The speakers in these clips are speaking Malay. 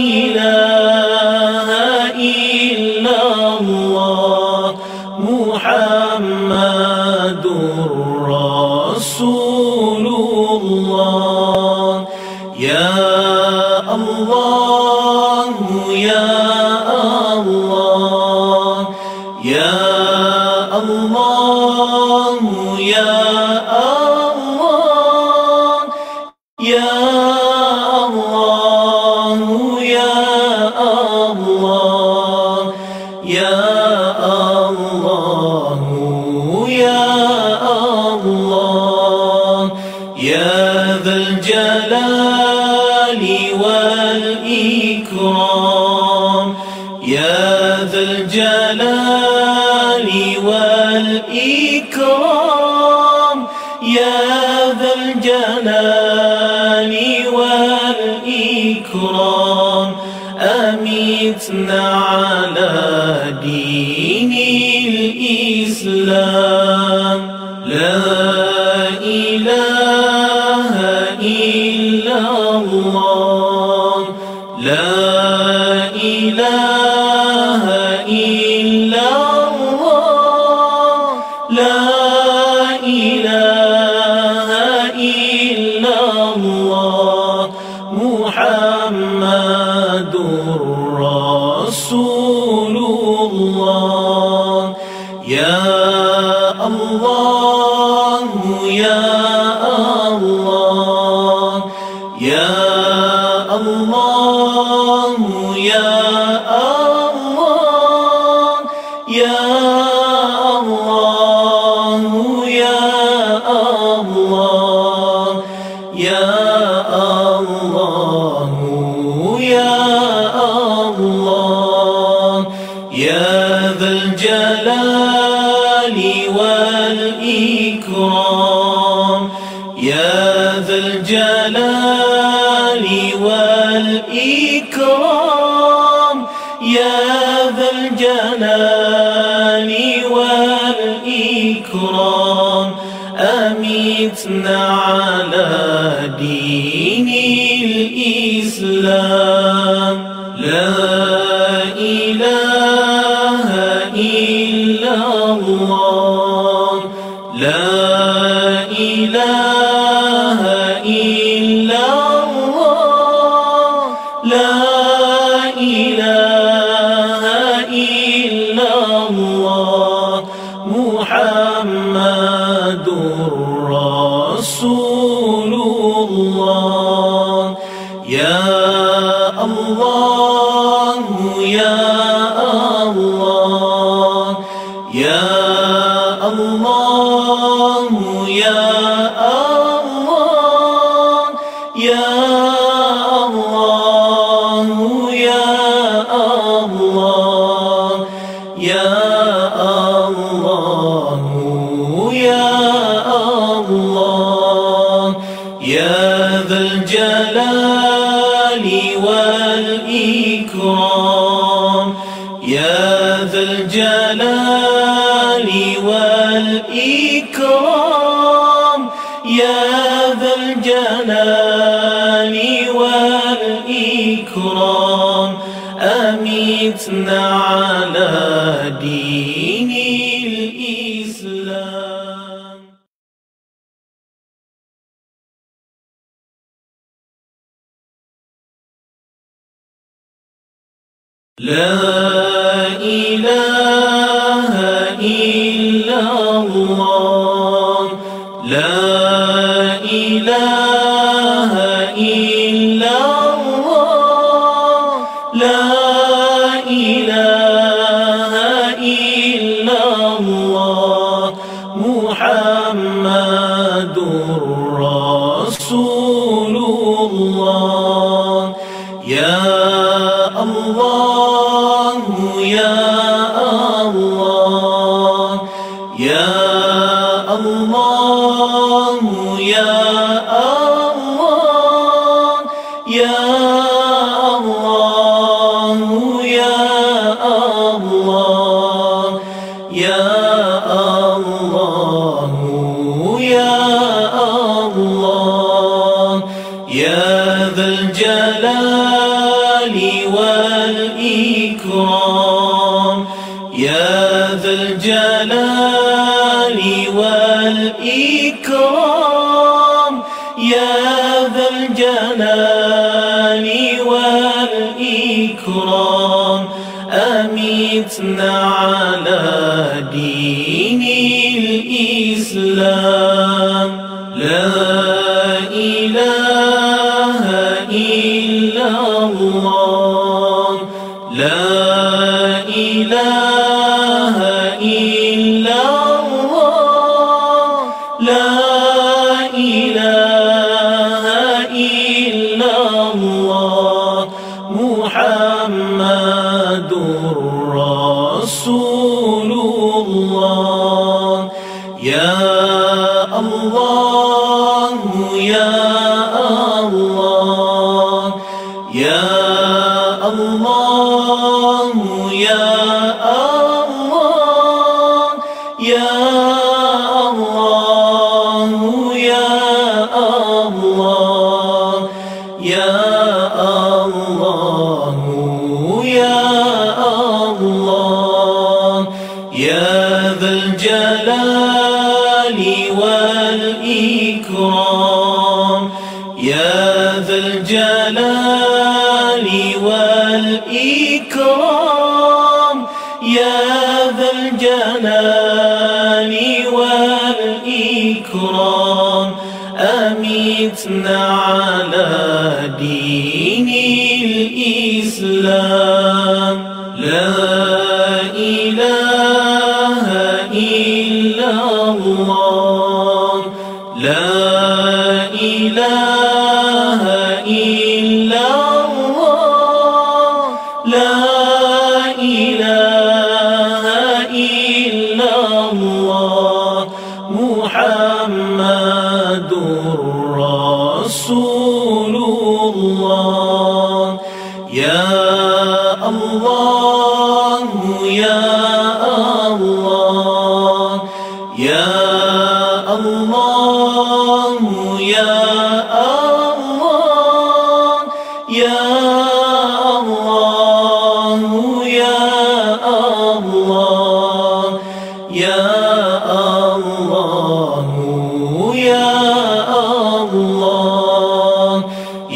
قليلا الرسول يا الله الله يا الله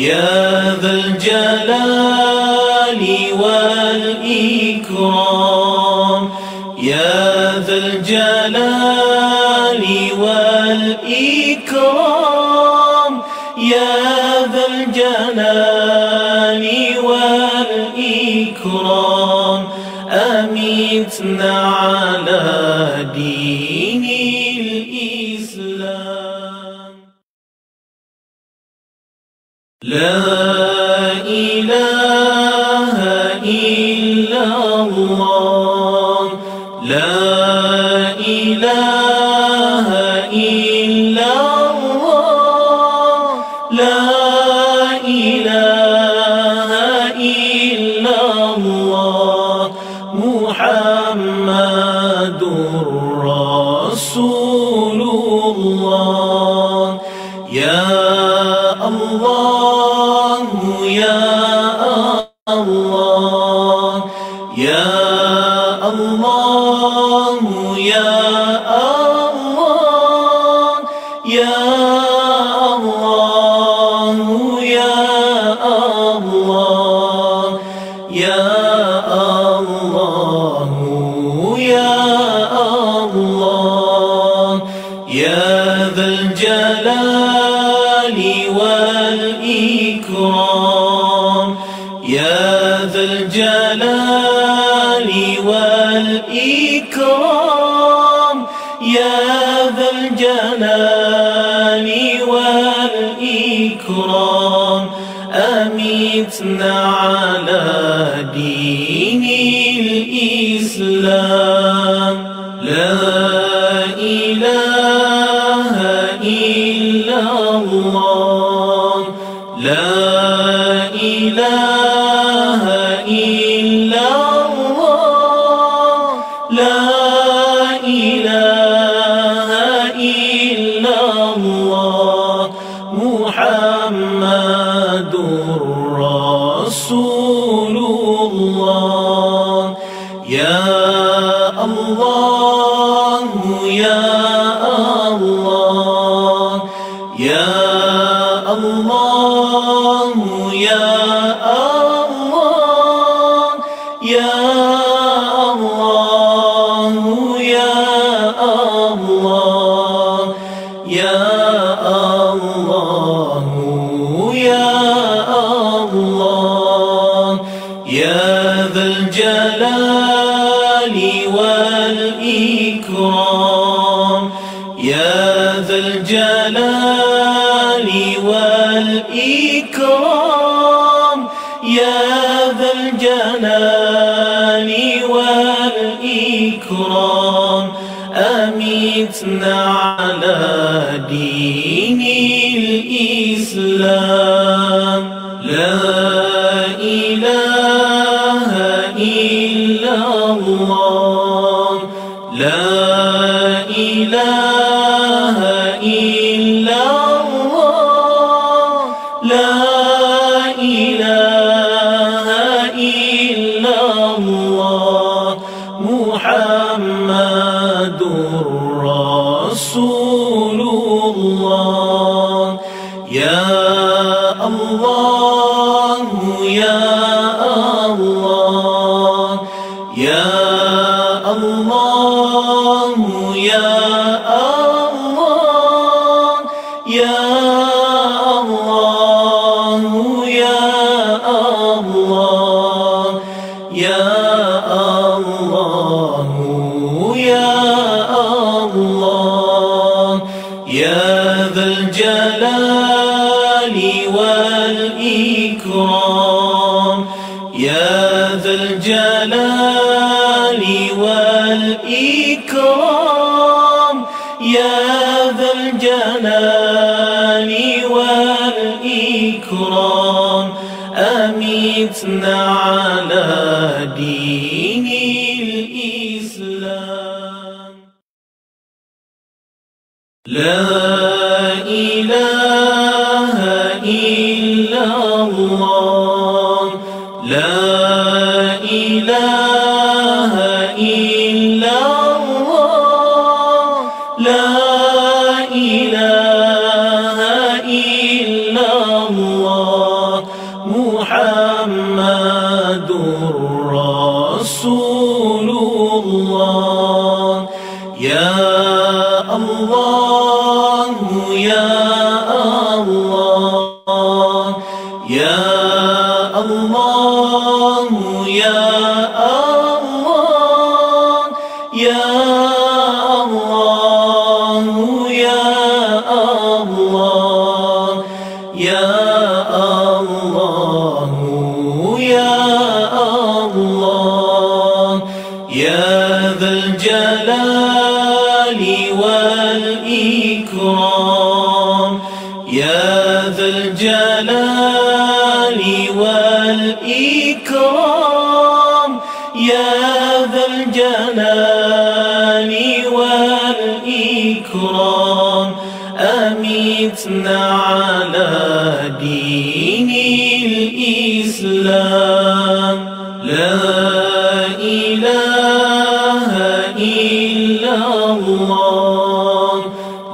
يا ذا الجلال يا ذا الجلال والإكرام يا ذا الجلال والإكرام أميتنا الغفران أميتنا لا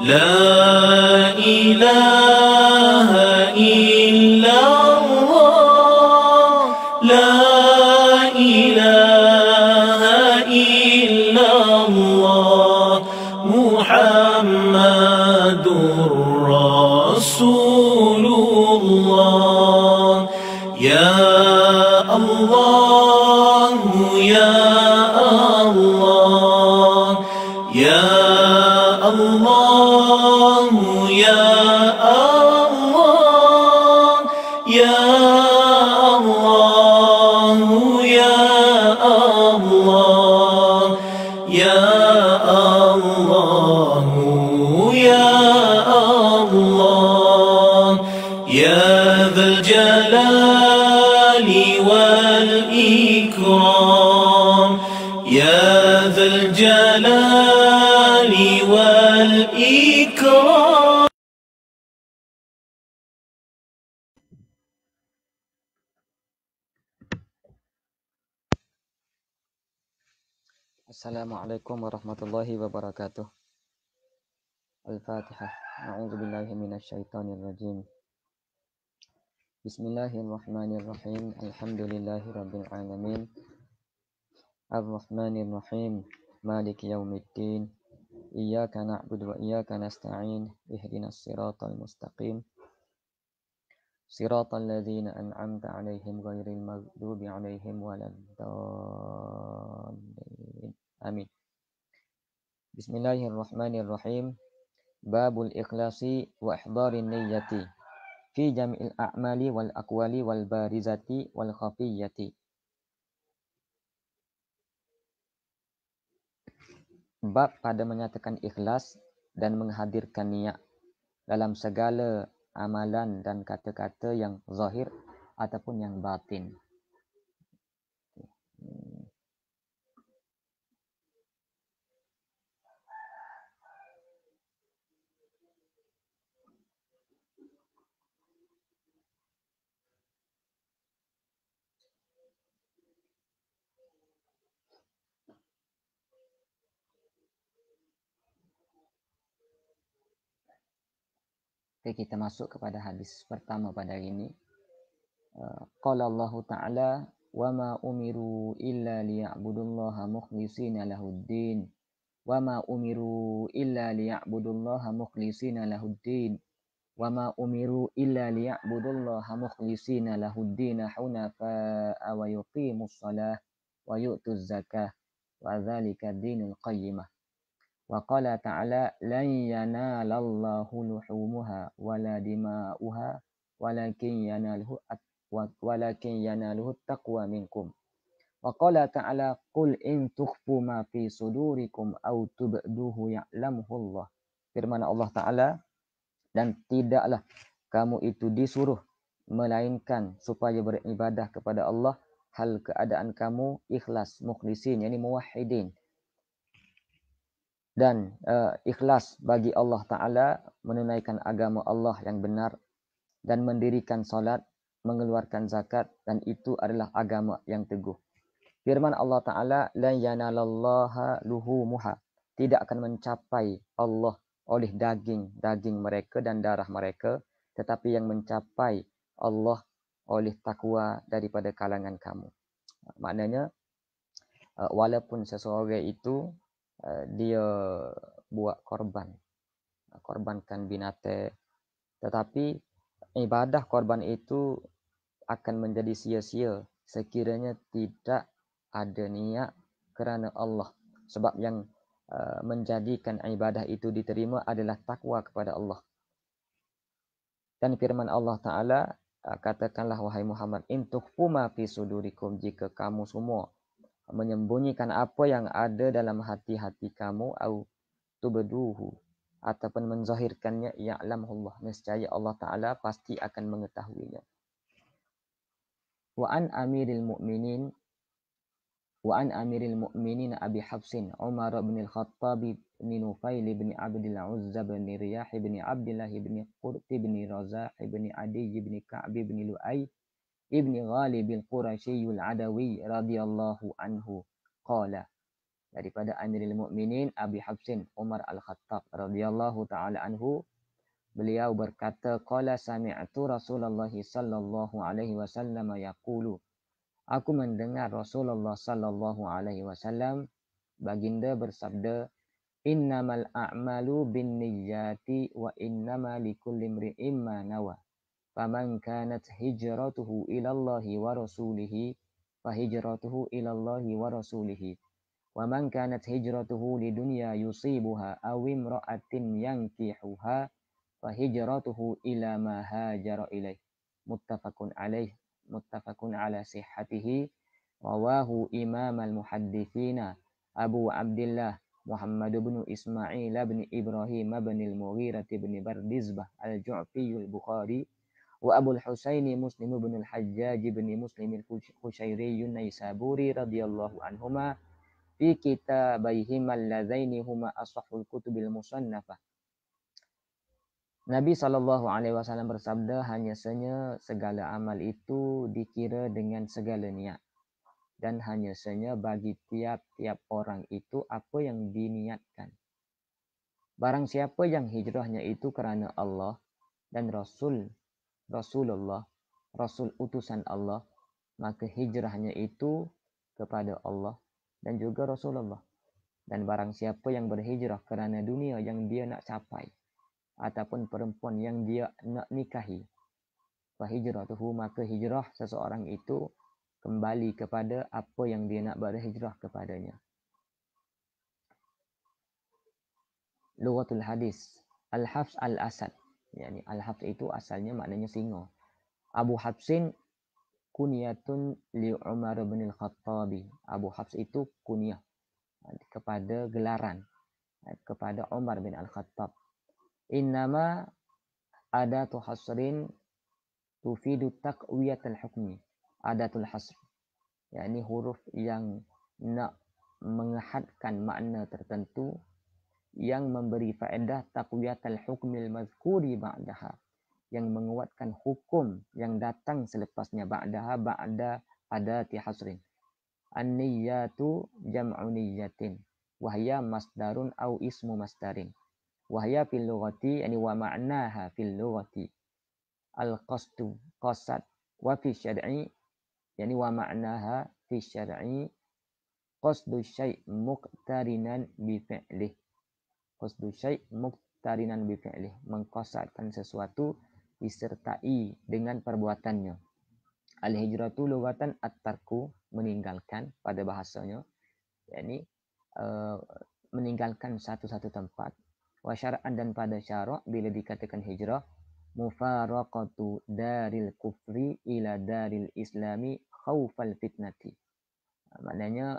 لا إله Assalamualaikum warahmatullahi wabarakatuh. Al-Fatihah. A'udzu billahi minasyaitonir rajim. Bismillahirrahmanirrahim. Alhamdulillahirabbil alamin. Ar-Rahmanir Rahim. Maliki yaumiddin. Iyyaka na'budu wa iyyaka nasta'in. Ihdinas siratal mustaqim. صراط الذين أنعمت عليهم غير المغضوب عليهم ولا الضالين Amin. Bismillahirrahmanirrahim. Babul ikhlasi wa ihdharin niyyati fi jami'il a'mali wal aqwali wal barizati wal khafiyyati. Bab pada menyatakan ikhlas dan menghadirkan niat dalam segala amalan dan kata-kata yang zahir ataupun yang batin. Okay, kita masuk kepada hadis pertama pada hari ini. Uh, qala Allah Ta'ala wa ma umiru illa liya'budullaha mukhlisina lahuddin wa ma umiru illa liya'budullaha mukhlisina lahuddin wa ma umiru illa liya'budullaha mukhlisina lahuddin hunafa wa yuqimus salah wa yu'tuz zakah wa dhalika dinul qayyimah وَقَالَ تَعَالَى لَنْ يَنَالَ اللَّهُ لُحُومُهَا وَلَا دِمَاؤُهَا وَلَكِنْ يَنَالُهُ وَلَكِنْ يَنَالُهُ التَّقْوَى مِنْكُمْ وَقَالَ تَعَالَى قُلْ إِنْ تُخْفُوا مَا فِي صُدُورِكُمْ أَوْ تُبْدُوهُ يَعْلَمْهُ اللَّهُ firman Allah Taala dan tidaklah kamu itu disuruh melainkan supaya beribadah kepada Allah hal keadaan kamu ikhlas mukhlisin yakni muwahhidin dan uh, ikhlas bagi Allah Ta'ala menunaikan agama Allah yang benar dan mendirikan salat, mengeluarkan zakat dan itu adalah agama yang teguh. Firman Allah Ta'ala, لَنْ يَنَالَ اللَّهَ لُهُمُهَا Tidak akan mencapai Allah oleh daging-daging mereka dan darah mereka tetapi yang mencapai Allah oleh takwa daripada kalangan kamu. Maknanya, eh, walaupun seseorang itu Eh, dia buat korban korbankan binatang tetapi ibadah korban itu akan menjadi sia-sia sekiranya tidak ada niat kerana Allah sebab yang uh, menjadikan ibadah itu diterima adalah takwa kepada Allah dan firman Allah taala uh, katakanlah wahai Muhammad intukhu ma fi sudurikum jika kamu semua menyembunyikan apa yang ada dalam hati-hati kamu atau tubduhu ataupun menzahirkannya ya'lamu Allah niscaya Allah taala pasti akan mengetahuinya wa an amiril mu'minin wa an amiril mu'minin abi hafsin umar bin al-khattab bin nufail bin abdul uzza bin riyah bin abdullah bin qurt bin razah bin adi bin ka'b bin lu'ay Ibn Ghalib bin al Adawi radhiyallahu anhu qala daripada Amirul Mukminin Abi Hafsin Umar Al-Khattab radhiyallahu taala anhu beliau berkata qala sami'tu Rasulullah sallallahu alaihi wasallam yaqulu aku mendengar Rasulullah sallallahu alaihi wasallam baginda bersabda innamal a'malu binniyyati wa innamal likulli imrin ma nawaa فمن كانت هجرته إلى الله ورسوله فهجرته إلى الله ورسوله ومن كانت هجرته لدنيا يصيبها أو امرأة ينكحها فهجرته إلى ما هاجر إليه متفق عليه متفق على صحته رواه إمام المحدثين أبو عبد الله محمد بن إسماعيل بن إبراهيم بن المغيرة بن بردزبة الجعفي البخاري وأبو الحسين مسلم بن الحجاج بن مسلم الخشيري النيسابوري رضي الله عنهما في كتابيهما اللذين هما أصح الكتب المصنفة Nabi sallallahu alaihi wasallam bersabda hanya senya segala amal itu dikira dengan segala niat dan hanya senya bagi tiap-tiap orang itu apa yang diniatkan. Barang siapa yang hijrahnya itu kerana Allah dan Rasul Rasulullah, Rasul utusan Allah, maka hijrahnya itu kepada Allah dan juga Rasulullah. Dan barang siapa yang berhijrah kerana dunia yang dia nak capai ataupun perempuan yang dia nak nikahi, fahijratuhu maka hijrah seseorang itu kembali kepada apa yang dia nak berhijrah kepadanya. Lugatul hadis Al-Hafs Al-Asad ini al-hafs itu asalnya maknanya singa Abu Hafsin kunyatun li Umar bin al-Khattab Abu Hafs itu kunyah kepada gelaran kepada Umar bin al-Khattab innama adatu hasrin tufidu taqwiyat al-hukmi adatul hasr ini huruf yang nak mengehadkan makna tertentu yang memberi faedah taqwiyatal hukmil mazkuri ba'daha yang menguatkan hukum yang datang selepasnya ba'daha ba'da pada tihasrin an-niyyatu jam'u niyyatin wahya masdarun au ismu masdarin wahya fil lughati yani wa ma'naha fil lughati al-qasdu qasad wa fi syar'i yani wa ma'naha fi syar'i qasdu syai' muqtarinan bi fi'lihi qasdu syai' muqtarinan bi fi'lih mengqasadkan sesuatu disertai dengan perbuatannya al hijratu lughatan at tarku meninggalkan pada bahasanya yakni eh, meninggalkan satu-satu tempat wa syar'an dan pada syarak bila dikatakan hijrah mufaraqatu daril kufri ila daril islami khaufal fitnati maknanya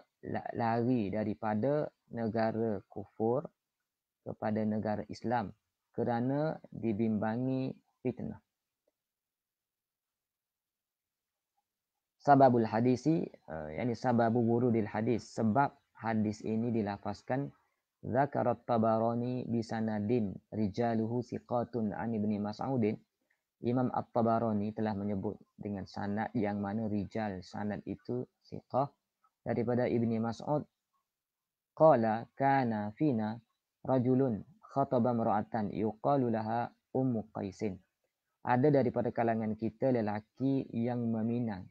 lari daripada negara kufur kepada negara Islam kerana dibimbangi fitnah. Sababul hadisi, uh, eh, yakni sababu wurudil hadis, sebab hadis ini dilafazkan Zakarat Tabarani bi sanadin rijaluhu siqatun an Ibnu Mas'udin. Imam At-Tabarani telah menyebut dengan sanad yang mana rijal sanad itu siqah daripada Ibni Mas'ud qala kana fina rajulun khataba mar'atan yuqalu laha ummu qaisin ada daripada kalangan kita lelaki yang meminang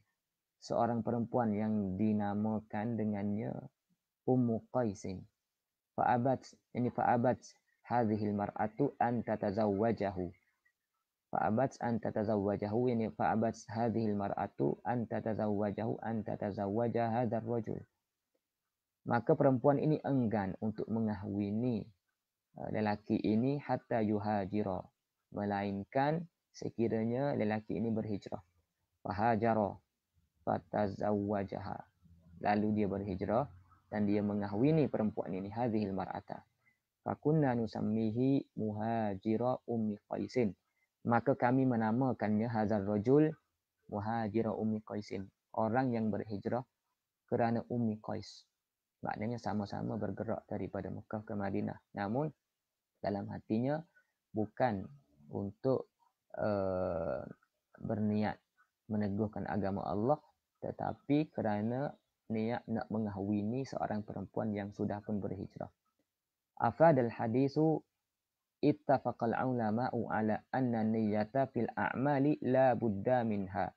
seorang perempuan yang dinamakan dengannya ummu qaisin fa abat ini fa abat hadhihi al mar'atu an tatazawwajahu fa abat an tatazawwajahu ini fa abat hadhihi al mar'atu an tatazawwajahu an tatazawwaja hadha ar rajul maka perempuan ini enggan untuk mengahwini Eh, lelaki ini hatta yuhajira melainkan sekiranya lelaki ini berhijrah fahajara fatazawwajaha lalu dia berhijrah dan dia mengahwini perempuan ini hadhil mar'ata fakunna nusammihi muhajira ummi qaisin maka kami menamakannya hazal rajul muhajira ummi qaisin orang yang berhijrah kerana ummi qais maknanya sama-sama bergerak daripada Mekah ke Madinah namun dalam hatinya bukan untuk uh, berniat meneguhkan agama Allah tetapi kerana niat nak mengahwini seorang perempuan yang sudah pun berhijrah. Afad al-hadisu ittafaq al-ulama'u ala anna niyyata fil a'mali la budda minha.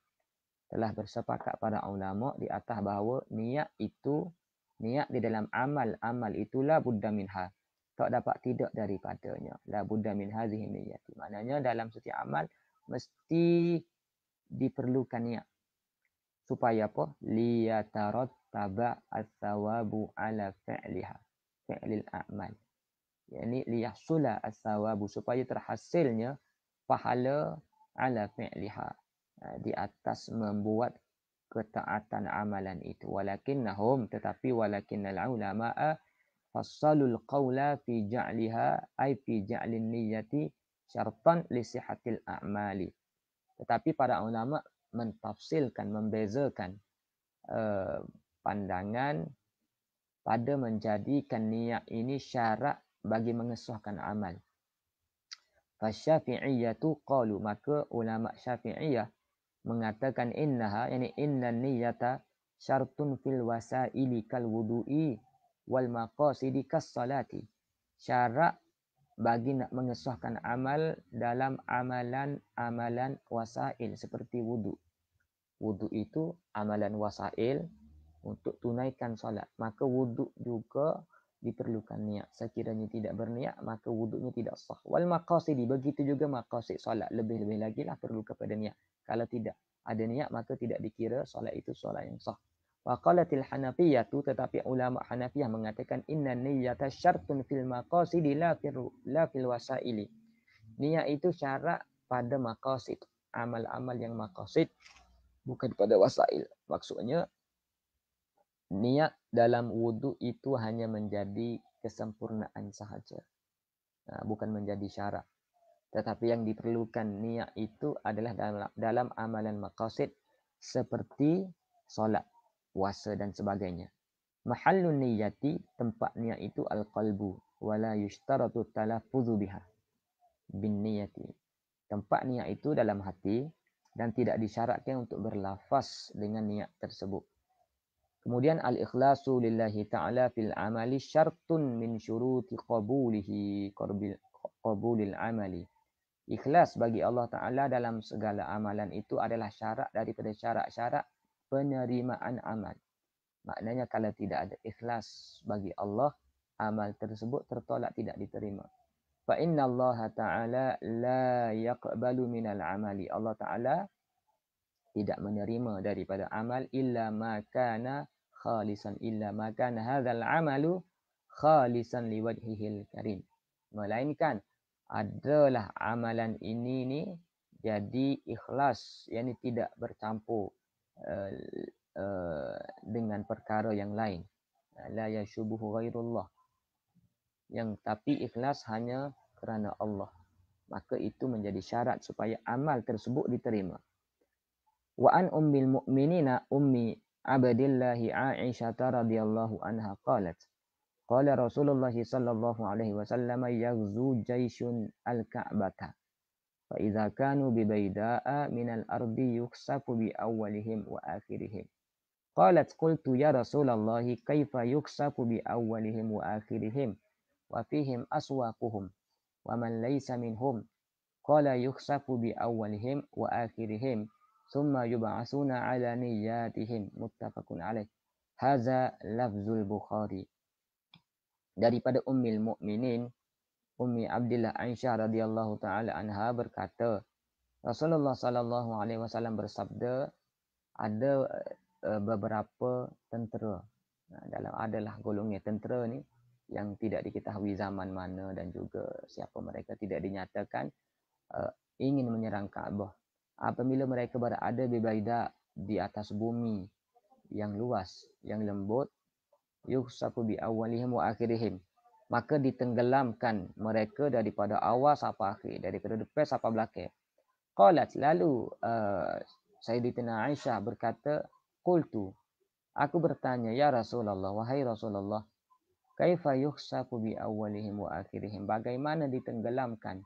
Telah bersepakat para ulama di atas bahawa niat itu niat di dalam amal amal itulah budda minha tak dapat tidak daripadanya la budda min hadhihi niyyati maknanya dalam setiap amal mesti diperlukan niat supaya apa liyatarat taba as ala fa'liha fi'lil a'mal yakni liyahsula as-sawabu supaya terhasilnya pahala ala fa'liha ha, di atas membuat ketaatan amalan itu walakinnahum tetapi walakinnal ulama'a Fasalul qawla fi ja'liha ay fi ja'lin niyyati syartan li sihatil a'mali. Tetapi para ulama mentafsilkan, membezakan eh, pandangan pada menjadikan niat ini syarat bagi mengesahkan amal. Fasyafi'iyatu qalu maka ulama Syafi'iyah mengatakan innaha yani inna niyyata syartun fil wasaili kal wudu'i wal maqasidi kas-salati. Syarat bagi nak mengesahkan amal dalam amalan-amalan wasail seperti wudu. Wudu itu amalan wasail untuk tunaikan solat. Maka wudu juga diperlukan niat. Sekiranya tidak berniat, maka wuduknya tidak sah. Wal maqasidi, begitu juga maqasid solat. Lebih-lebih lagi lah perlu kepada niat. Kalau tidak ada niat, maka tidak dikira solat itu solat yang sah. Waqalatil Hanafiyatu tetapi ulama Hanafiyah mengatakan inna niyyata syartun fil maqasidi la fil la fil wasaili. Niat itu syarat pada maqasid, amal-amal yang maqasid bukan pada wasail. Maksudnya niat dalam wudu itu hanya menjadi kesempurnaan sahaja. Nah, bukan menjadi syarat. Tetapi yang diperlukan niat itu adalah dalam dalam amalan maqasid seperti solat puasa dan sebagainya. Mahallun niyati tempat niat itu al-qalbu wala yushtaratu talafuzu biha bin niyati. Tempat niat itu dalam hati dan tidak disyaratkan untuk berlafaz dengan niat tersebut. Kemudian al-ikhlasu lillahi ta'ala fil amali syartun min syuruti qabulihi qabil qabulil amali. Ikhlas bagi Allah Ta'ala dalam segala amalan itu adalah syarat daripada syarat-syarat penerimaan amal. Maknanya kalau tidak ada ikhlas bagi Allah, amal tersebut tertolak tidak diterima. Fa inna Allah Ta'ala la yaqbalu min al amali. Allah Ta'ala tidak menerima daripada amal illa ma kana khalisan illa ma kana hadzal amalu khalisan liwajhihil karim. Melainkan adalah amalan ini ni jadi ikhlas yakni tidak bercampur uh, dengan perkara yang lain eh, la yashubuhu ghairullah yang tapi ikhlas hanya kerana Allah maka itu menjadi syarat supaya amal tersebut diterima wa an ummil mu'minina ummi abdillah aisyah radhiyallahu anha qalat qala rasulullah sallallahu alaihi wasallam yaghzu jaishun al-ka'bah فإذا كانوا ببيداء من الأرض يخسف بأولهم وآخرهم قالت قلت يا رسول الله كيف يخسف بأولهم وآخرهم وفيهم أسواقهم ومن ليس منهم قال يخسف بأولهم وآخرهم ثم يبعثون على نياتهم متفق عليه هذا لفظ البخاري daripada Ummil Mukminin Ummi Abdullah Aisyah radhiyallahu taala anha berkata, Rasulullah sallallahu alaihi wasallam bersabda, ada eh, eh, beberapa tentera. dalam adalah golongnya tentera ni yang tidak diketahui zaman mana dan juga siapa mereka tidak dinyatakan eh, ingin menyerang Kaabah. Apabila mereka berada di Baida di atas bumi yang luas, yang lembut, yusafu bi awalihim wa akhirihim maka ditenggelamkan mereka daripada awal sampai akhir dari kedua depan sampai belakang qalat lalu uh, eh, sayyidatina aisyah berkata qultu aku bertanya ya rasulullah wahai rasulullah kaifa yuhsafu bi awwalihim wa akhirihim bagaimana ditenggelamkan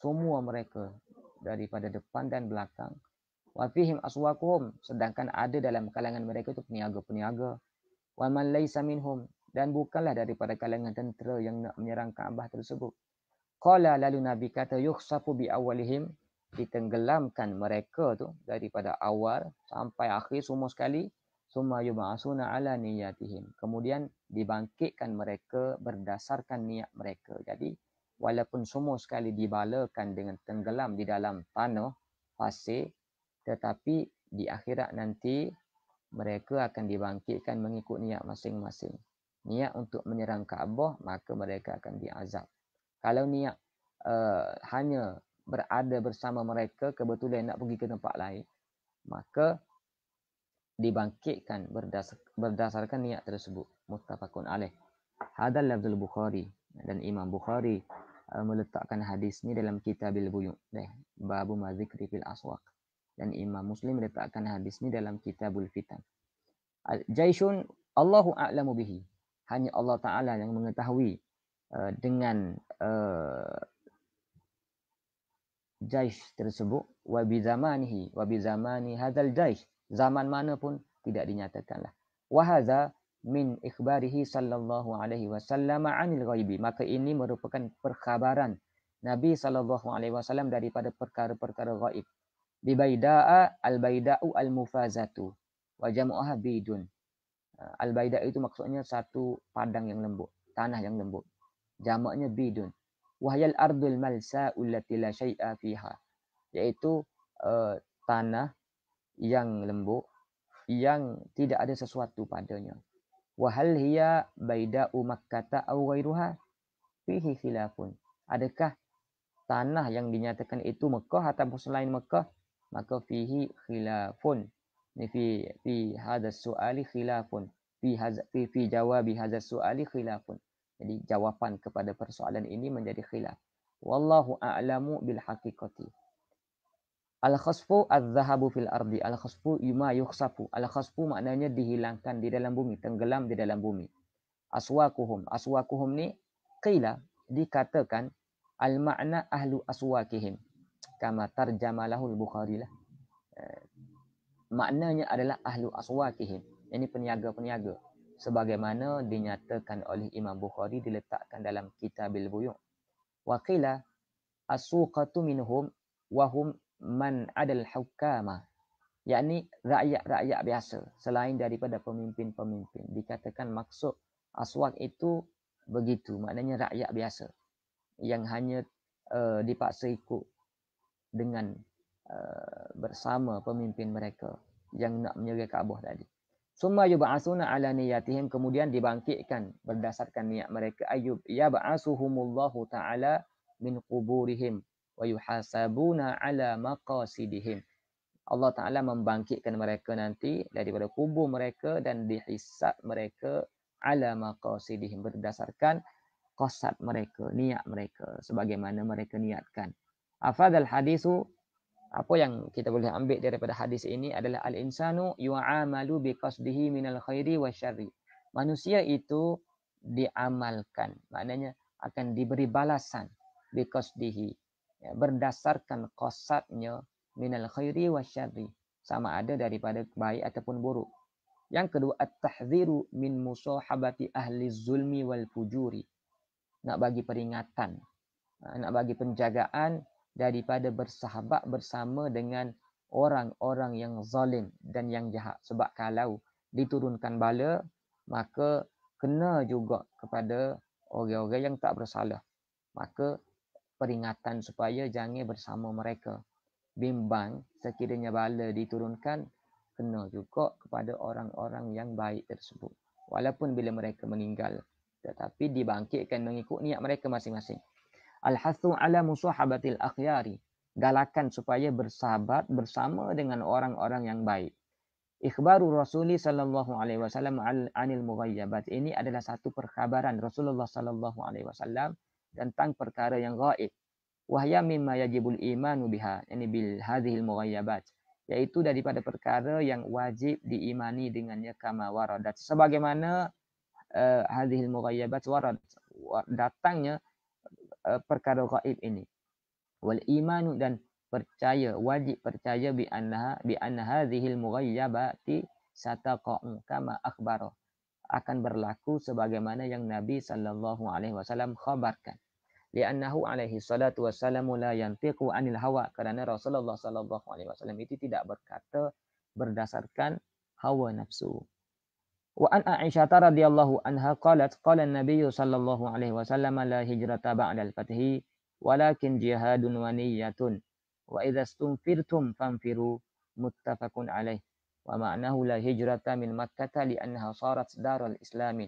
semua mereka daripada depan dan belakang wa fihim aswaquhum sedangkan ada dalam kalangan mereka itu peniaga-peniaga wa man laysa minhum dan bukanlah daripada kalangan tentera yang nak menyerang Kaabah tersebut. Qala lalu Nabi kata yukhsafu bi awalihim ditenggelamkan mereka tu daripada awal sampai akhir semua sekali summa yub'asuna ala niyyatihim. Kemudian dibangkitkan mereka berdasarkan niat mereka. Jadi walaupun semua sekali dibalakan dengan tenggelam di dalam tanah pasir tetapi di akhirat nanti mereka akan dibangkitkan mengikut niat masing-masing niat untuk menyerang Kaabah maka mereka akan diazab. Kalau niat uh, hanya berada bersama mereka kebetulan nak pergi ke tempat lain maka dibangkitkan berdasarkan niat tersebut muttafaqun alaih hadal Abdul bukhari dan imam bukhari uh, meletakkan hadis ni dalam kitabil buyu deh babu mazikri fil aswaq dan imam muslim meletakkan hadis ni dalam kitabul fitan Jaisun allahu a'lamu bihi hanya Allah Taala yang mengetahui eh, dengan eh, jais tersebut wabi zamanhi wabi wa bi zamani hadzal jaish zaman mana pun tidak dinyatakanlah wa hadza min ikhbarihi sallallahu alaihi wasallam anil ghaibi maka ini merupakan perkhabaran Nabi sallallahu alaihi wasallam daripada perkara-perkara ghaib bi baida al baida'u al mufazatu wa jam'uha bidun Ah, Al-Baida itu maksudnya satu padang yang lembut, tanah yang lembut. Jamaknya bidun. Wahyal ardul malsa ulatilah la fiha. Yaitu uh, eh, tanah yang lembut yang tidak ada sesuatu padanya. Wahal hia baida'u makkata kata ghairuha fihi khilafun. Adakah tanah yang dinyatakan itu Mekah atau selain Mekah? Maka fihi khilafun ni fi fi hadha su'ali khilafun fi hadha fi, fi jawabi hadha su'ali khilafun jadi jawapan kepada persoalan ini menjadi khilaf wallahu a'lamu bil haqiqati al khasfu al dhahabu fil ardi al khasfu yuma yukhsafu al khasfu maknanya dihilangkan di dalam bumi tenggelam di dalam bumi aswaquhum aswaquhum ni qila dikatakan al makna ahlu aswaqihim kama tarjamalahul bukhari lah eh, maknanya adalah ahlu aswakihim ini peniaga-peniaga sebagaimana dinyatakan oleh Imam Bukhari diletakkan dalam Kitabil Buyu waqila asuqatu minhum wa hum man adal hukama yakni rakyat-rakyat biasa selain daripada pemimpin-pemimpin dikatakan maksud aswak itu begitu maknanya rakyat biasa yang hanya uh, dipaksa ikut dengan Uh, bersama pemimpin mereka yang nak menjaga Kaabah tadi. Summa yub'asuna ala niyatihim kemudian dibangkitkan berdasarkan niat mereka Ayub ya ba'asuhumullahu ta'ala min quburihim wa yuhasabuna ala maqasidihim. Allah Ta'ala membangkitkan mereka nanti daripada kubur mereka dan dihisab mereka ala maqasidihim berdasarkan kosat mereka, niat mereka sebagaimana mereka niatkan. Afadal hadisu apa yang kita boleh ambil daripada hadis ini adalah al-insanu yu'amalu biqasdihi minal khairi wa syarri. Manusia itu diamalkan. Maknanya akan diberi balasan biqasdihi. Ya, berdasarkan qasadnya minal khairi wa syarri. Sama ada daripada baik ataupun buruk. Yang kedua, at-tahziru min musuhabati ahli zulmi wal fujuri. Nak bagi peringatan. Ha, nak bagi penjagaan daripada bersahabat bersama dengan orang-orang yang zalim dan yang jahat. Sebab kalau diturunkan bala, maka kena juga kepada orang-orang yang tak bersalah. Maka peringatan supaya jangan bersama mereka. Bimbang sekiranya bala diturunkan, kena juga kepada orang-orang yang baik tersebut. Walaupun bila mereka meninggal, tetapi dibangkitkan mengikut niat mereka masing-masing. Al-hathu ala musuhabatil akhyari. Galakan supaya bersahabat bersama dengan orang-orang yang baik. Ikhbaru Rasuli sallallahu alaihi wasallam anil mughayyabat. Ini adalah satu perkhabaran Rasulullah sallallahu alaihi wasallam tentang perkara yang gaib. Wahya mimma yajibul imanu biha. Ini bil hadhil mughayyabat. Yaitu daripada perkara yang wajib diimani dengannya kama waradat. Sebagaimana uh, hadhil mughayyabat waradat. Datangnya Eh, perkara gaib ini wal imanu dan percaya wajib percaya bi annaha bi anna hadhil mughayyabati sataqa'u kama akhbara akan berlaku sebagaimana yang Nabi sallallahu alaihi wasallam khabarkan li'annahu alaihi salatu wassalamu la yantiqu 'anil hawa kerana Rasulullah sallallahu alaihi wasallam itu tidak berkata berdasarkan hawa nafsu وعن عائشة رضي الله عنها قالت قال النبي صلى الله عليه وسلم لا هجرة بعد الفتح ولكن جهاد ونية وإذا استنفرتم فانفروا متفق عليه ومعناه لا هجرة من مكة لأنها صارت دار الإسلام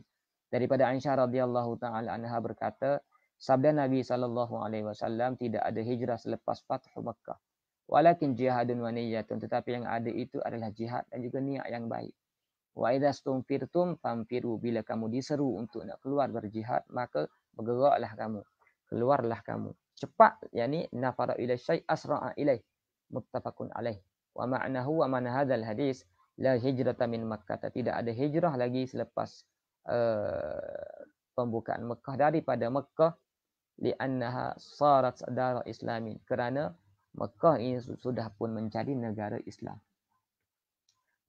daripada Aisyah radhiyallahu taala anha berkata sabda Nabi sallallahu alaihi wasallam tidak ada hijrah selepas fathu Mekah walakin jihadun wa niyyatun tetapi yang ada itu adalah jihad dan juga niat yang baik Wa idza stumfirtum famfiru bila kamu diseru untuk nak keluar berjihad maka bergeraklah kamu. Keluarlah kamu. Cepat yakni nafara ila syai asra'a ilaih. Muttafaqun alaih. Wa ma'nahu wa man hadzal hadis la hijrata min Makkah. Tidak ada hijrah lagi selepas uh, pembukaan Mekah daripada Mekah li annaha sarat dar islamin kerana Mekah ini sudah pun menjadi negara Islam.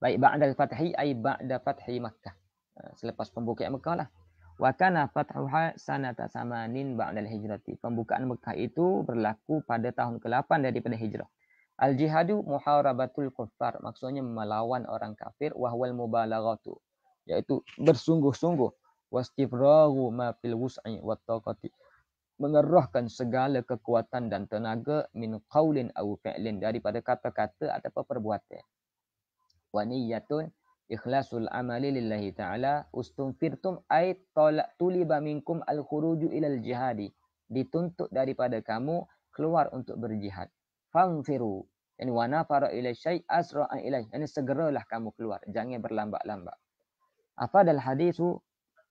Baik ba'da al-fathi ai ba'da fathi Makkah. Ah, selepas pembukaan Makkah lah. Wa kana fathuha sanata samanin ba'da al-hijrati. Pembukaan Makkah itu berlaku pada tahun ke-8 daripada hijrah. Al-jihadu muharabatul kuffar. Maksudnya melawan orang kafir. Wahwal mubalaghatu. yaitu bersungguh-sungguh. Wastifrahu ma fil wus'i wa taqati mengerahkan segala kekuatan dan tenaga min qaulin aw fi'lin daripada kata-kata atau perbuatan wa niyyatun ikhlasul amali lillahi ta'ala ustunfirtum ay tolak tuliba minkum al khuruju ilal jihadi dituntut daripada kamu keluar untuk berjihad Famfiru, yani wa nafara ila syai asra'a ilaih yani segeralah kamu keluar jangan berlambat-lambat apa dal hadisu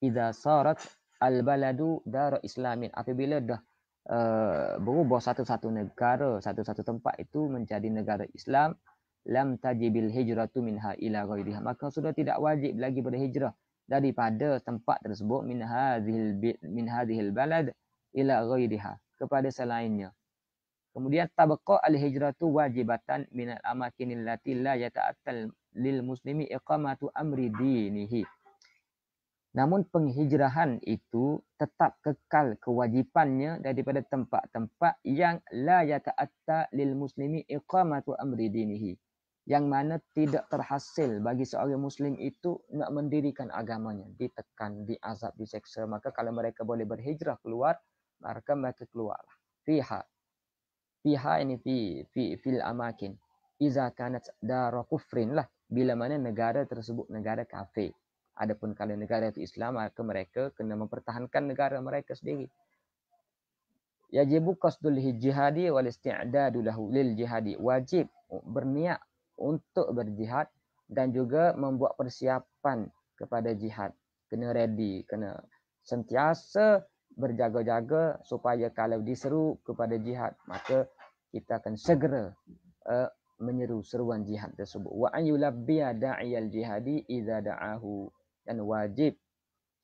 idza sarat al baladu dar islamin apabila dah uh, berubah satu-satu negara satu-satu tempat itu menjadi negara Islam lam tajibil hijratu minha ila ghairiha maka sudah tidak wajib lagi pada hijrah daripada tempat tersebut min hadhil min hadhil balad ila ghairiha kepada selainnya kemudian tabaqa al hijratu wajibatan min al amakin allati la yata'attal lil muslimi iqamatu amri dinihi namun penghijrahan itu tetap kekal kewajipannya daripada tempat-tempat yang la yata'atta lil muslimi iqamatu amri dinihi yang mana tidak terhasil bagi seorang Muslim itu nak mendirikan agamanya. Ditekan, diazab, diseksa. Maka kalau mereka boleh berhijrah keluar, mereka mereka keluarlah. Fiha. Fiha ini fi, fi, fil amakin. Iza kanat darah kufrin lah. Bila mana negara tersebut negara kafir. Adapun kalau negara itu Islam, maka mereka kena mempertahankan negara mereka sendiri. Yajibu qasdul jihadi wal isti'dadu lahu lil jihadi. Wajib berniat untuk berjihad dan juga membuat persiapan kepada jihad. Kena ready, kena sentiasa berjaga-jaga supaya kalau diseru kepada jihad maka kita akan segera uh, menyeru seruan jihad tersebut. Wa an yulabbi da'iyal jihadi idza da'ahu dan wajib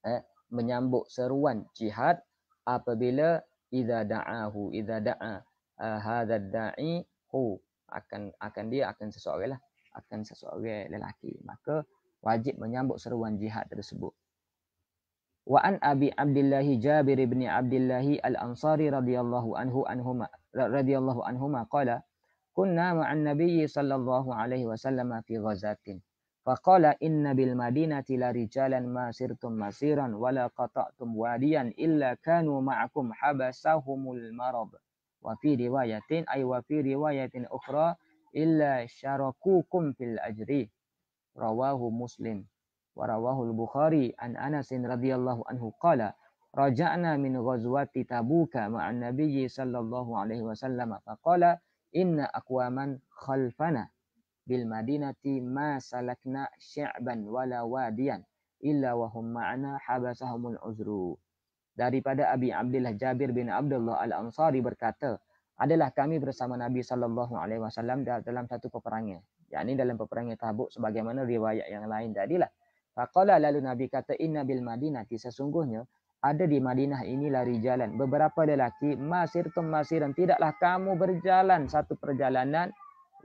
eh, menyambut seruan jihad apabila idza da'ahu idza da'a uh, eh, hadza da'i hu akan akan dia akan sesuatu lah akan sesuatu lelaki maka wajib menyambut seruan jihad tersebut wa an abi abdillah jabir ibn abdillah al ansari radhiyallahu anhu anhuma radhiyallahu anhuma qala kunna ma'an nabiyyi sallallahu alaihi wasallam fi ghazatin فقال إن بالمدينة لرجالا ما سرتم مسيرا ولا قطعتم واديا إلا كانوا معكم حبسهم المرض وفي رواية أي وفي رواية أخرى إلا شاركوكم في الأجر رواه مسلم ورواه البخاري عن أنس رضي الله عنه قال رجعنا من غزوة تبوك مع النبي صلى الله عليه وسلم فقال إن أقواما خلفنا بالمدينة ما سلكنا شعبا ولا واديا إلا وهم معنا حبسهم العذر daripada Abi Abdullah Jabir bin Abdullah Al-Ansari berkata, adalah kami bersama Nabi sallallahu alaihi wasallam dalam satu peperangan. Yakni dalam peperangan Tabuk sebagaimana riwayat yang lain tadilah. Faqala lalu Nabi kata inna bil Madinah sesungguhnya ada di Madinah ini lari jalan. Beberapa lelaki masir tum dan Tidaklah kamu berjalan satu perjalanan.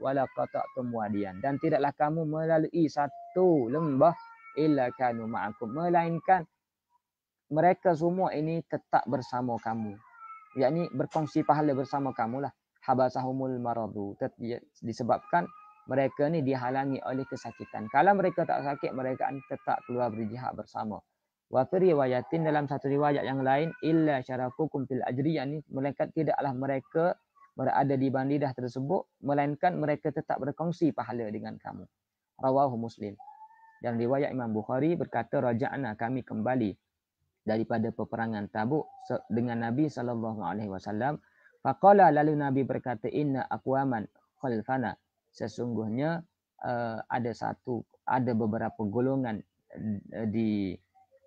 Wala kotak tum Dan tidaklah kamu melalui satu lembah. Illa kanu ma'akum. Melainkan mereka semua ini tetap bersama kamu. Yakni berkongsi pahala bersama kamu lah. Habasahumul maradu. Ya, disebabkan mereka ni dihalangi oleh kesakitan. Kalau mereka tak sakit, mereka tetap keluar berjihad bersama. Wa riwayatin dalam satu riwayat yang lain, illa syarakukum fil ajri. Yang ni, mereka tidaklah mereka berada di bandidah tersebut, melainkan mereka tetap berkongsi pahala dengan kamu. Rawahu Muslim. Dan riwayat Imam Bukhari berkata, Raja'na kami kembali daripada peperangan Tabuk dengan Nabi sallallahu alaihi wasallam faqala lalu Nabi berkata inna aqwaman khalfana sesungguhnya uh, ada satu ada beberapa golongan uh, di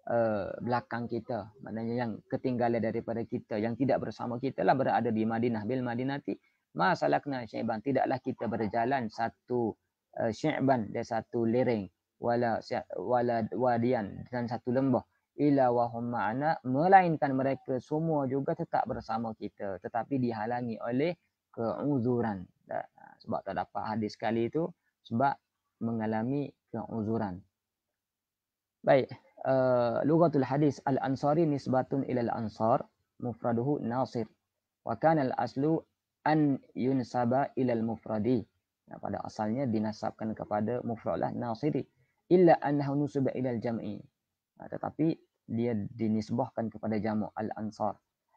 uh, belakang kita maknanya yang ketinggalan daripada kita yang tidak bersama kita lah berada di Madinah bil Madinati masalakna syaiban tidaklah kita berjalan satu uh, syaiban dia satu lereng wala wala wadian dan satu lembah ila wahum ma'ana melainkan mereka semua juga tetap bersama kita tetapi dihalangi oleh keuzuran ha, sebab tak dapat hadis sekali itu sebab mengalami keuzuran baik uh, lugatul hadis al ansari nisbatun ila al ansar mufraduhu nasir wa kana al aslu an yunsaba ila al mufradi nah, pada asalnya dinasabkan kepada mufradlah nasiri illa annahu nusiba ila al jam'i Nah, tetapi dia dinisbahkan kepada jamak al-ansar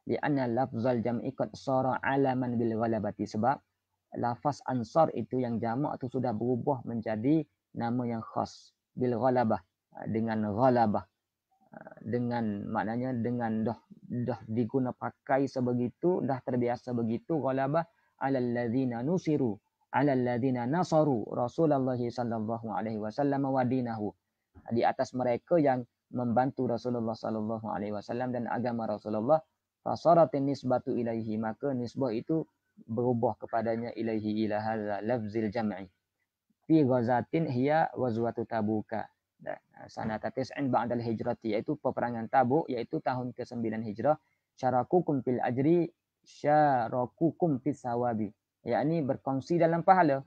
li'anna lafzal jam'i qad sara alaman bil ghalabati sebab lafaz ansar itu yang jamak tu sudah berubah menjadi nama yang khas bil ghalabah dengan ghalabah dengan maknanya dengan dah dah diguna pakai sebegitu dah terbiasa begitu ghalabah alal ladzina nusiru alal ladzina nasaru rasulullah sallallahu alaihi wasallam wa dinahu di atas mereka yang membantu Rasulullah sallallahu alaihi wasallam dan agama Rasulullah fasaratin nisbatu ilaihi maka nisbah itu berubah kepadanya ilaihi ila hadza lafzil jam'i fi ghazatin hiya wazwatu tabuka sanata tis'in ba'da hijrati iaitu peperangan tabuk iaitu tahun ke-9 hijrah syarakukum fil ajri kum fis sawabi yakni berkongsi dalam pahala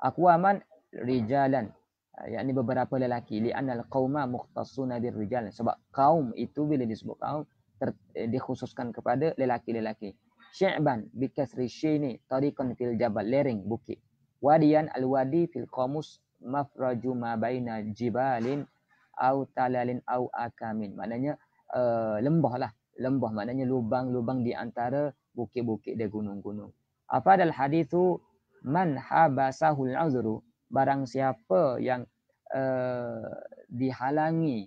aku aman rijalan Ah, yakni beberapa lelaki li annal qauma mukhtassuna birrijal sebab kaum itu bila disebut kaum ter, eh, dikhususkan kepada lelaki-lelaki syaban bikasri syaini tariqan fil jabal lering bukit wadian al wadi fil qamus mafraju ma baina jibalin au talalin au akamin maknanya uh, lembah lah lembah maknanya lubang-lubang di antara bukit-bukit dan gunung-gunung apa dal hadis tu man habasahul azru barang siapa yang uh, dihalangi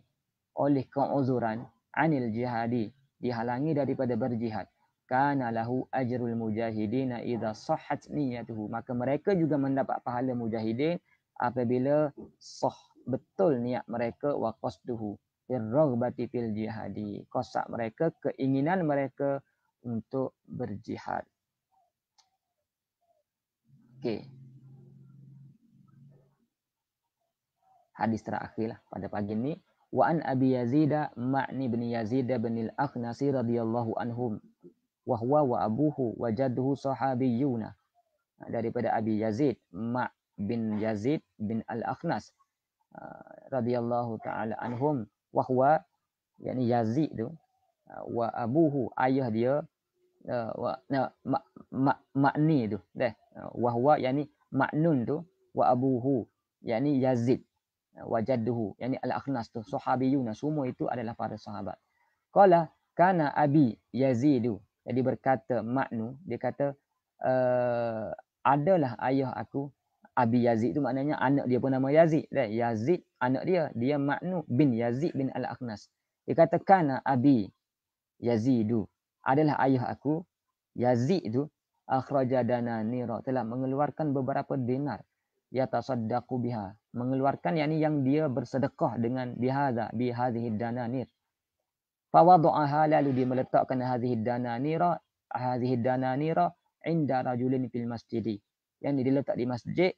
oleh keuzuran anil jihadi dihalangi daripada berjihad kana lahu ajrul mujahidin idza sahhat niyyatuhu maka mereka juga mendapat pahala mujahidin apabila sah betul niat mereka wa qasduhu birghbati fil jihadi qasad mereka keinginan mereka untuk berjihad Okay. hadis terakhir lah pada pagi ini wa an abi yazid ma'ni bin yazid bin al aqnasi radhiyallahu anhum wa huwa wa abuhu wa jadduhu sahabiyyun daripada abi yazid ma' bin yazid bin al aqnas ah, radhiyallahu taala anhum wa huwa yakni yazid tu ah, wa abuhu ayah dia ah, wa nah, mak, mak, tu deh wa huwa yakni maknun tu wa abuhu yani yazid wajadduhu yang ni al-akhnas tu sahabiyuna semua itu adalah para sahabat qala kana abi yazidu jadi berkata maknu dia kata e, adalah ayah aku abi yazid itu maknanya anak dia pun nama yazid right? yazid anak dia dia maknu bin yazid bin al-akhnas dia kata kana abi yazidu adalah ayah aku yazid tu akhraja dana nira telah mengeluarkan beberapa dinar ya tasaddaqu biha mengeluarkan yakni yang dia bersedekah dengan bihadha bihadhihi dananir fa hala lalu dia meletakkan hadhihi dananira hadhihi dananira inda rajulin fil masjid yang diletak di masjid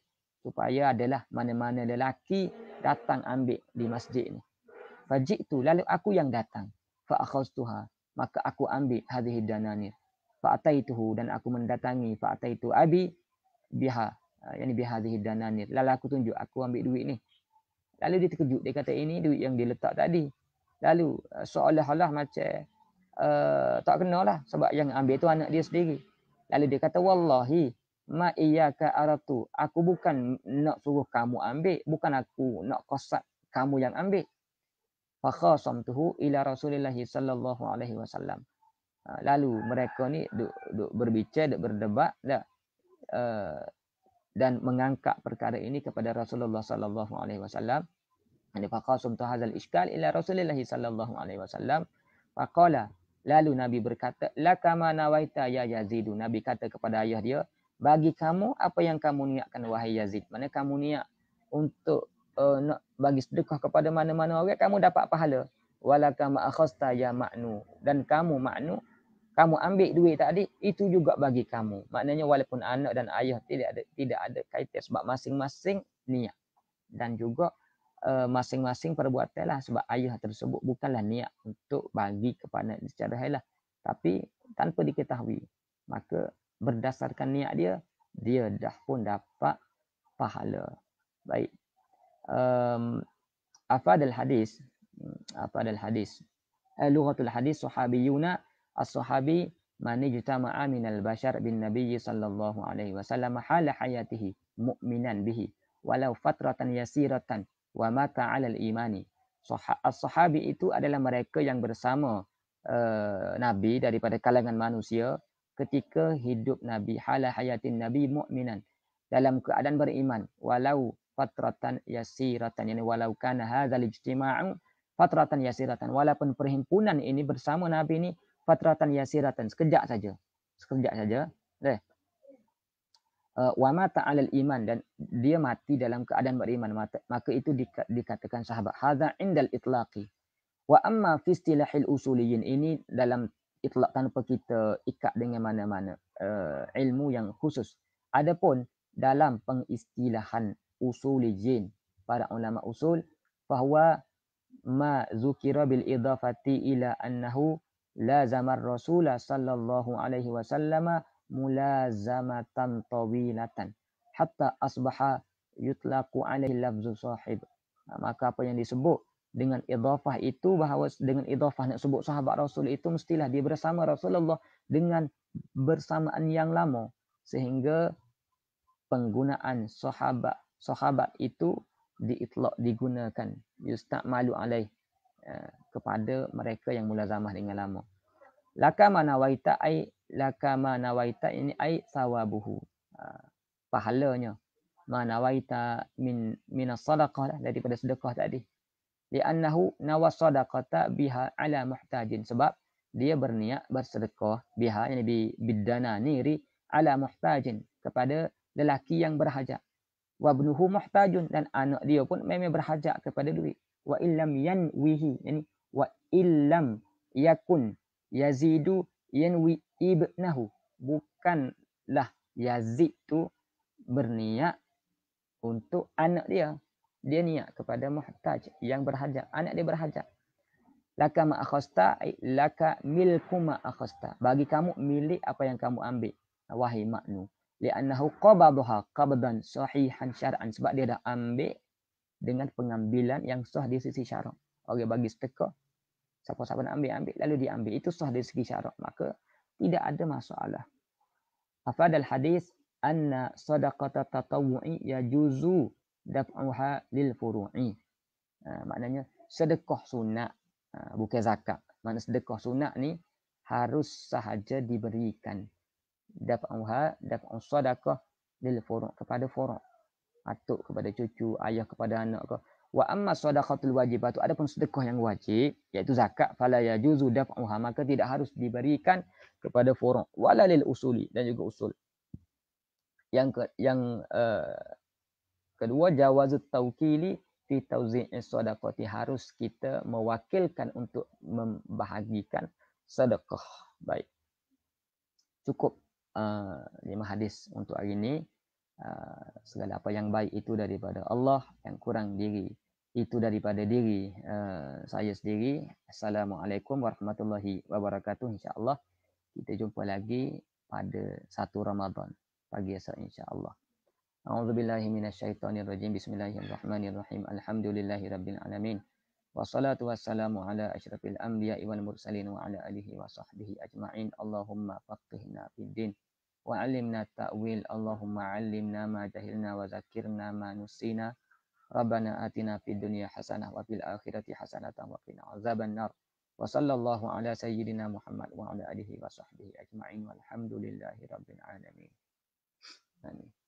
supaya adalah mana-mana lelaki datang ambil di masjid ni tu lalu aku yang datang fa akhaztuha maka aku ambil hadhihi dananir fa ataituhu dan aku mendatangi fa ataitu abi biha Ah, yang lebih hadih dana ni. Lalu aku tunjuk, aku ambil duit ni. Lalu dia terkejut, dia kata ini eh, duit yang dia letak tadi. Lalu ah, seolah-olah macam uh, tak kenal lah sebab yang ambil tu anak dia sendiri. Lalu dia kata, Wallahi, ma iyaka aratu. Aku bukan nak suruh kamu ambil. Bukan aku nak kosak kamu yang ambil. Fakhasam tuhu ila rasulillahi sallallahu alaihi wasallam. Lalu mereka ni duk, duk berbicara, duk berdebat. Dah. Uh, dan mengangkat perkara ini kepada Rasulullah sallallahu alaihi wasallam Dan faqasum tu hadzal iskal ila Rasulillah sallallahu alaihi wasallam faqala lalu nabi berkata la kama nawaita ya Yazidu. nabi kata kepada ayah dia bagi kamu apa yang kamu niatkan wahai yazid mana kamu niat untuk uh, nak bagi sedekah kepada mana-mana orang kamu dapat pahala walakama akhasta ya ma'nu dan kamu ma'nu kamu ambil duit tadi itu juga bagi kamu maknanya walaupun anak dan ayah tidak ada tidak ada kaitan sebab masing-masing niat dan juga eh, masing masing perbuatan lah sebab ayah tersebut bukanlah niat untuk bagi kepada secara halal tapi tanpa diketahui maka berdasarkan niat dia dia dah pun dapat pahala baik um, afadal hadis hmm, afadal hadis eh, lughatul hadis sahabiyuna as-sahabi man ijtama'a min al-bashar bin nabiyyi sallallahu alaihi wasallam hala hayatihi mu'minan bihi walau fatratan yasiratan wa mata 'ala imani as-sahabi itu adalah mereka yang bersama uh, nabi daripada kalangan manusia ketika hidup nabi hala hayatin nabi mu'minan dalam keadaan beriman walau fatratan yasiratan yani walau kana hadzal ijtima'u fatratan yasiratan walaupun perhimpunan ini bersama nabi ini fatratan yasiratan sekejap saja sekejap saja deh wa mata alal iman dan dia mati dalam keadaan beriman maka itu dikatakan sahabat hadza indal itlaqi wa amma fi istilahil usuliyin ini dalam itlaq tanpa kita ikat dengan mana-mana uh, ilmu yang khusus adapun dalam pengistilahan usuliyin para ulama usul bahawa ma zukira bil idafati ila annahu lazamar rasul sallallahu alaihi wasallam mulazamatan tawilatan hatta asbaha yutlaqu alaihi lafzu sahib maka apa yang disebut dengan idhafah itu bahawa dengan idhafah nak sebut sahabat rasul itu mestilah dia bersama rasulullah dengan bersamaan yang lama sehingga penggunaan sahabat sahabat itu diitlak digunakan yustamalu alaihi Eh, kepada mereka yang mulazamah dengan lama. Lakama nawaita ai lakama nawaita ini ai sawabuhu. Ha, pahalanya. Ma nawaita min min sadaqah lah, daripada sedekah tadi. Li annahu nawa sadaqata biha ala muhtajin sebab dia berniat bersedekah biha yang di bidana niri ala muhtajin kepada lelaki yang berhajat. Wabnuhu muhtajun dan anak dia pun memang berhajat kepada duit wa illam yanwihi yani wa illam yakun yazidu yanwi ibnahu bukanlah yazid tu berniat untuk anak dia dia niat kepada muhtaj yang berhajat anak dia berhajat laka ma akhasta laka milkuma akhasta bagi kamu milik apa yang kamu ambil wahai maknu li annahu qabadha qabdan sahihan syar'an sebab dia dah ambil dengan pengambilan yang sah di sisi syarak. Orang bagi sedekah, siapa-siapa nak ambil, ambil. Lalu diambil. Itu sah di sisi syarak. Maka tidak ada masalah. Afadal hadis, anna sadaqata tatawu'i yajuzu daf'uha lil furu'i. Ha, maknanya sedekah sunat, ha, bukan zakat. Maknanya sedekah sunat ni harus sahaja diberikan. Daf'uha, daf'u sadaqah lil furu' kepada furu' atuk kepada cucu, ayah kepada anak ke. Wa amma sadaqatul wajibah tu adapun sedekah yang wajib iaitu zakat fala yajuzu daf'uha maka tidak harus diberikan kepada furu' wala lil usuli dan juga usul. Yang ke, yang uh, kedua jawaz tawkili fi tawzi'i sadaqati harus kita mewakilkan untuk membahagikan sedekah. Baik. Cukup uh, lima hadis untuk hari ini. Ah, segala apa yang baik itu daripada Allah yang kurang diri itu daripada diri uh, saya sendiri assalamualaikum warahmatullahi wabarakatuh insyaallah kita jumpa lagi pada satu Ramadan pagi esok insyaallah a'udzubillahi minasyaitonirrajim bismillahirrahmanirrahim alhamdulillahirabbil alamin wassalatu wassalamu ala asyrafil anbiya'i wal mursalin wa ala alihi wa sahbihi ajma'in allahumma faqihna fid din وعلمنا التأويل اللهم علمنا ما جهلنا وذكرنا ما نسينا ربنا آتنا في الدنيا حسنة وفي الآخرة حسنة وقنا عذاب النار وصلى الله على سيدنا محمد وعلى آله وصحبه أجمعين والحمد لله رب العالمين آمين